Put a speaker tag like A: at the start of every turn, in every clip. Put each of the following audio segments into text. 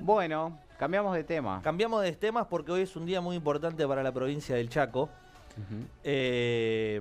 A: Bueno, cambiamos de tema. Cambiamos de temas porque hoy es un día muy importante para la provincia del Chaco. Eh,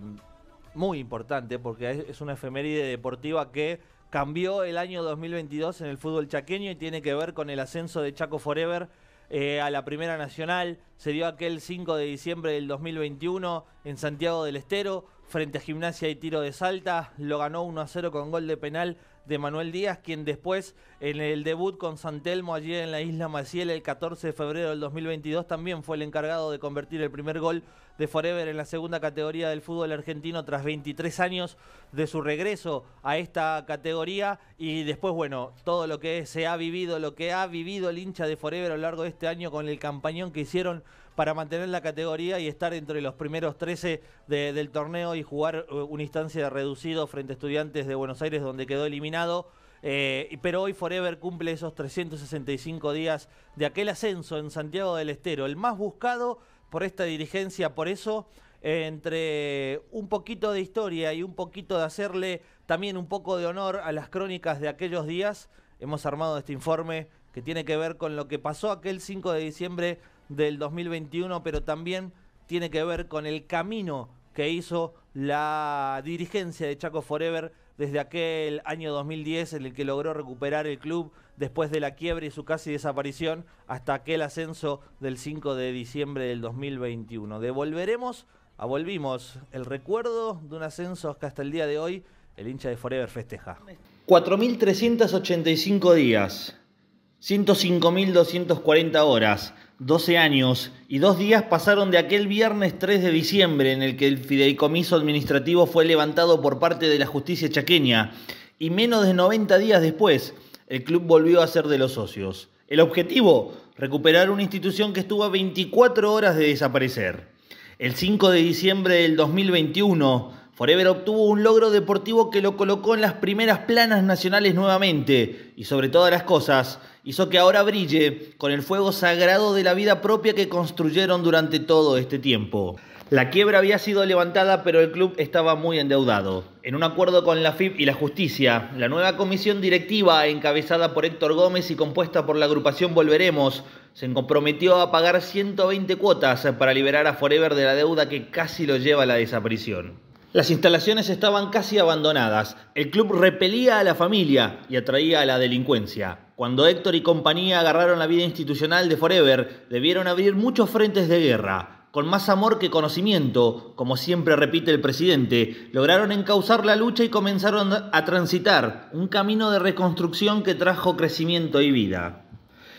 A: muy importante porque es una efeméride deportiva que cambió el año 2022 en el fútbol chaqueño y tiene que ver con el ascenso de Chaco Forever eh, a la Primera Nacional. Se dio aquel 5 de diciembre del 2021 en Santiago del Estero frente a Gimnasia y Tiro de Salta. Lo ganó 1 a 0 con gol de penal de Manuel Díaz, quien después en el debut con Santelmo allí en la isla Maciel el 14 de febrero del 2022 también fue el encargado de convertir el primer gol de Forever en la segunda categoría del fútbol argentino tras 23 años de su regreso a esta categoría y después bueno, todo lo que se ha vivido, lo que ha vivido el hincha de Forever a lo largo de este año con el campañón que hicieron para mantener la categoría y estar entre los primeros 13 del torneo y jugar eh, una instancia de reducido frente a estudiantes de Buenos Aires donde quedó eliminado. Eh, pero hoy Forever cumple esos 365 días de aquel ascenso en Santiago del Estero, el más buscado por esta dirigencia, por eso entre un poquito de historia y un poquito de hacerle también un poco de honor a las crónicas de aquellos días, hemos armado este informe que tiene que ver con lo que pasó aquel 5 de diciembre del 2021, pero también tiene que ver con el camino que hizo la dirigencia de Chaco Forever desde aquel año 2010 en el que logró recuperar el club después de la quiebra y su casi desaparición hasta aquel ascenso del 5 de diciembre del 2021. Devolveremos a ah, volvimos el recuerdo de un ascenso que hasta el día de hoy el hincha de Forever festeja. 4.385 días, 105.240 horas. 12 años y dos días pasaron de aquel viernes 3 de diciembre en el que el fideicomiso administrativo fue levantado por parte de la justicia chaqueña y menos de 90 días después el club volvió a ser de los socios. El objetivo, recuperar una institución que estuvo a 24 horas de desaparecer. El 5 de diciembre del 2021, Forever obtuvo un logro deportivo que lo colocó en las primeras planas nacionales nuevamente y sobre todas las cosas, hizo que ahora brille con el fuego sagrado de la vida propia que construyeron durante todo este tiempo. La quiebra había sido levantada, pero el club estaba muy endeudado. En un acuerdo con la FIP y la justicia, la nueva comisión directiva, encabezada por Héctor Gómez y compuesta por la agrupación Volveremos, se comprometió a pagar 120 cuotas para liberar a Forever de la deuda que casi lo lleva a la desaparición. Las instalaciones estaban casi abandonadas. El club repelía a la familia y atraía a la delincuencia. Cuando Héctor y compañía agarraron la vida institucional de Forever, debieron abrir muchos frentes de guerra. Con más amor que conocimiento, como siempre repite el presidente, lograron encauzar la lucha y comenzaron a transitar un camino de reconstrucción que trajo crecimiento y vida.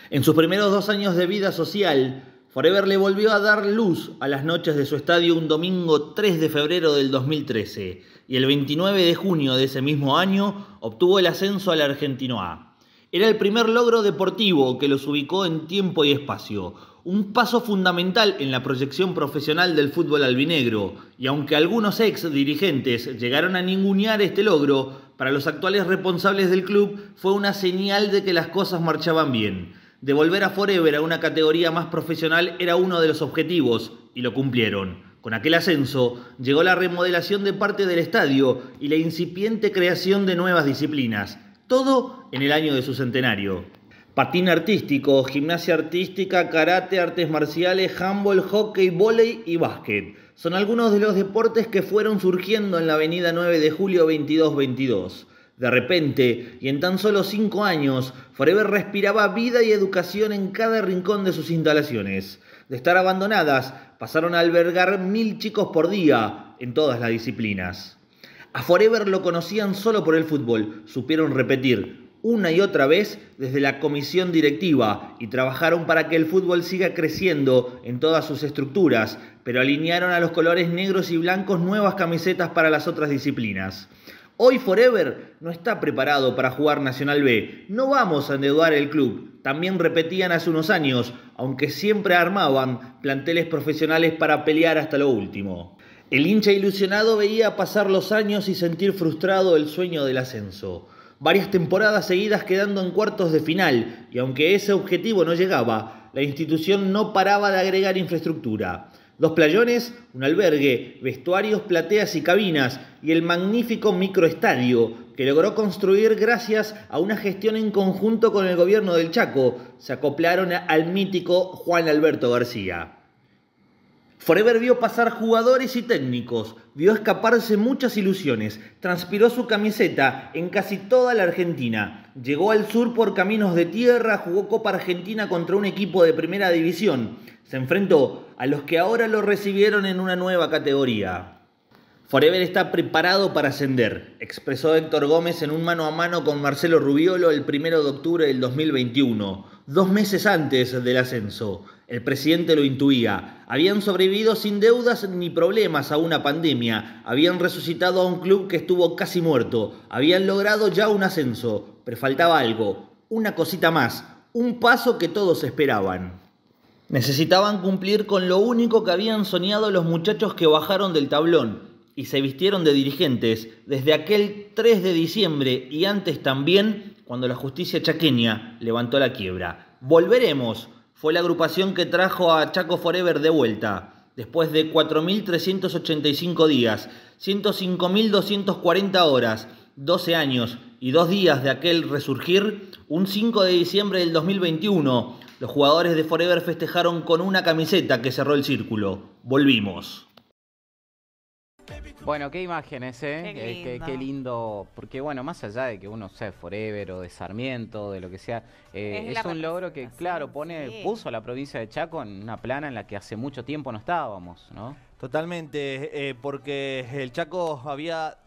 A: En sus primeros dos años de vida social, Forever le volvió a dar luz a las noches de su estadio un domingo 3 de febrero del 2013 y el 29 de junio de ese mismo año obtuvo el ascenso al Argentino A. Era el primer logro deportivo que los ubicó en tiempo y espacio, un paso fundamental en la proyección profesional del fútbol albinegro, y aunque algunos ex dirigentes llegaron a ningunear este logro, para los actuales responsables del club fue una señal de que las cosas marchaban bien Devolver a Forever a una categoría más profesional era uno de los objetivos y lo cumplieron. Con aquel ascenso llegó la remodelación de parte del estadio y la incipiente creación de nuevas disciplinas, todo en el año de su centenario. Patín artístico, gimnasia artística, karate, artes marciales, handball, hockey, vóley y básquet. Son algunos de los deportes que fueron surgiendo en la avenida 9 de julio 2222. De repente, y en tan solo cinco años, Forever respiraba vida y educación en cada rincón de sus instalaciones. De estar abandonadas, pasaron a albergar mil chicos por día en todas las disciplinas. A Forever lo conocían solo por el fútbol, supieron repetir una y otra vez desde la comisión directiva y trabajaron para que el fútbol siga creciendo en todas sus estructuras, pero alinearon a los colores negros y blancos nuevas camisetas para las otras disciplinas. Hoy Forever no está preparado para jugar Nacional B. No vamos a endeudar el club. También repetían hace unos años, aunque siempre armaban planteles profesionales para pelear hasta lo último. El hincha ilusionado veía pasar los años y sentir frustrado el sueño del ascenso. Varias temporadas seguidas quedando en cuartos de final, y aunque ese objetivo no llegaba, la institución no paraba de agregar infraestructura. Dos playones, un albergue, vestuarios, plateas y cabinas y el magnífico microestadio que logró construir gracias a una gestión en conjunto con el gobierno del Chaco. Se acoplaron al mítico Juan Alberto García. Forever vio pasar jugadores y técnicos, vio escaparse muchas ilusiones, transpiró su camiseta en casi toda la Argentina, llegó al sur por caminos de tierra, jugó Copa Argentina contra un equipo de primera división, se enfrentó a los que ahora lo recibieron en una nueva categoría. Forever está preparado para ascender, expresó Héctor Gómez en un mano a mano con Marcelo Rubiolo el 1 de octubre del 2021, dos meses antes del ascenso. El presidente lo intuía. Habían sobrevivido sin deudas ni problemas a una pandemia. Habían resucitado a un club que estuvo casi muerto. Habían logrado ya un ascenso. Pero faltaba algo, una cosita más, un paso que todos esperaban. Necesitaban cumplir con lo único que habían soñado los muchachos que bajaron del tablón y se vistieron de dirigentes desde aquel 3 de diciembre y antes también cuando la justicia chaqueña levantó la quiebra. Volveremos fue la agrupación que trajo a Chaco Forever de vuelta, después de 4.385 días, 105.240 horas, 12 años y 2 días de aquel resurgir, un 5 de diciembre del 2021, los jugadores de Forever festejaron con una camiseta que cerró el círculo. Volvimos. Bueno, qué imágenes, ¿eh? Qué eh, lindo. porque bueno, más allá de que uno sea Forever o de Sarmiento, de lo que sea, eh, es, un logro que, claro, pone, puso a la provincia de Chaco en una plana en la que hace mucho tiempo no estábamos, ¿no? Totalmente, porque el Chaco había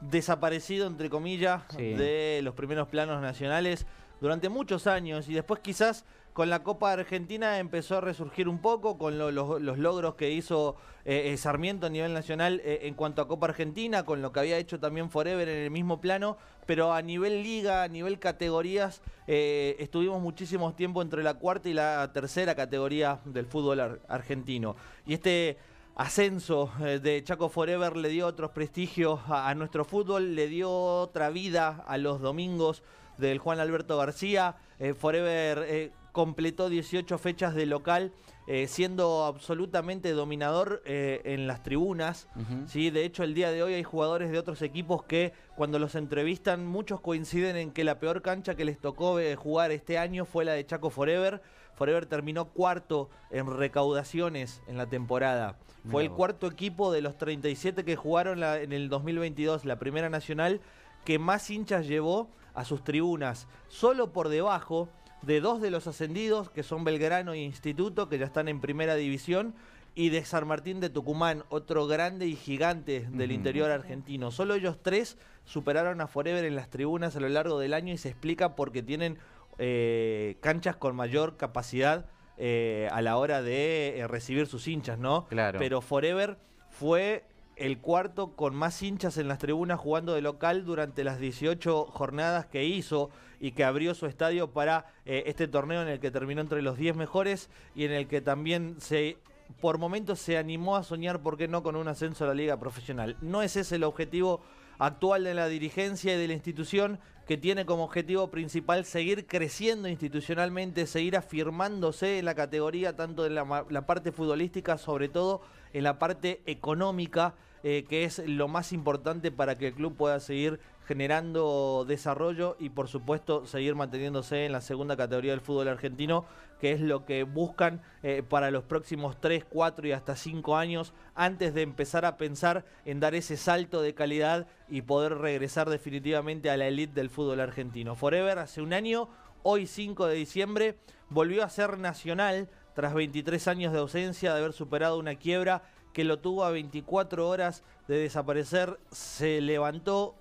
A: desaparecido, entre comillas, de los primeros planos nacionales durante muchos años y después quizás con la Copa Argentina empezó a resurgir un poco con los, logros que hizo eh, eh, Sarmiento a nivel nacional eh, en cuanto a Copa Argentina, con lo que había hecho también Forever en el mismo plano, pero a nivel liga, a nivel categorías, estuvimos muchísimo tiempo entre la cuarta y la tercera categoría del fútbol argentino. Y este ascenso de Chaco Forever le dio otros prestigios a nuestro fútbol, le dio otra vida a los domingos del Juan Alberto García. Eh, Forever eh, completó 18 fechas de local, eh, siendo absolutamente dominador en las tribunas. ¿sí? De hecho, el día de hoy hay jugadores de otros equipos que cuando los entrevistan, muchos coinciden en que la peor cancha que les tocó jugar este año fue la de Chaco Forever. Forever terminó cuarto en recaudaciones en la temporada. Fue el cuarto equipo de los 37 que jugaron en el 2022, la Primera Nacional, que más hinchas llevó a sus tribunas, solo por debajo de dos de los ascendidos, que son Belgrano e Instituto, que ya están en primera división, y de San Martín de Tucumán, otro grande y gigante del interior argentino. Solo ellos tres superaron a Forever en las tribunas a lo largo del año y se explica porque tienen eh, canchas con mayor capacidad eh, a la hora de eh, recibir sus hinchas, ¿no? Claro. Pero Forever fue el cuarto con más hinchas en las tribunas jugando de local durante las 18 jornadas que hizo y que abrió su estadio para eh, este torneo en el que terminó entre los 10 mejores y en el que también se por momentos se animó a soñar, ¿por qué no?, con un ascenso a la liga profesional. No es ese el objetivo actual de la dirigencia y de la institución que tiene como objetivo principal seguir creciendo institucionalmente, seguir afirmándose en la categoría, tanto en la, parte futbolística, sobre todo en la parte económica, eh, que es lo más importante para que el club pueda seguir generando desarrollo y por supuesto seguir manteniéndose en la segunda categoría del fútbol argentino, que es lo que buscan eh, para los próximos 3, 4 y hasta 5 años antes de empezar a pensar en dar ese salto de calidad y poder regresar definitivamente a la elite del fútbol argentino. Forever hace un año, hoy 5 de diciembre, volvió a ser nacional tras 23 años de ausencia, de haber superado una quiebra que lo tuvo a 24 horas de desaparecer, se levantó,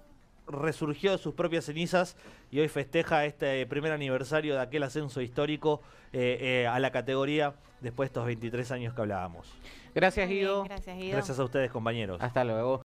A: resurgió de sus propias cenizas y hoy festeja este primer aniversario de aquel ascenso histórico eh, eh, a la categoría después de estos 23 años que hablábamos. Gracias, Guido. Gracias, Guido. Gracias a ustedes, compañeros. Hasta luego.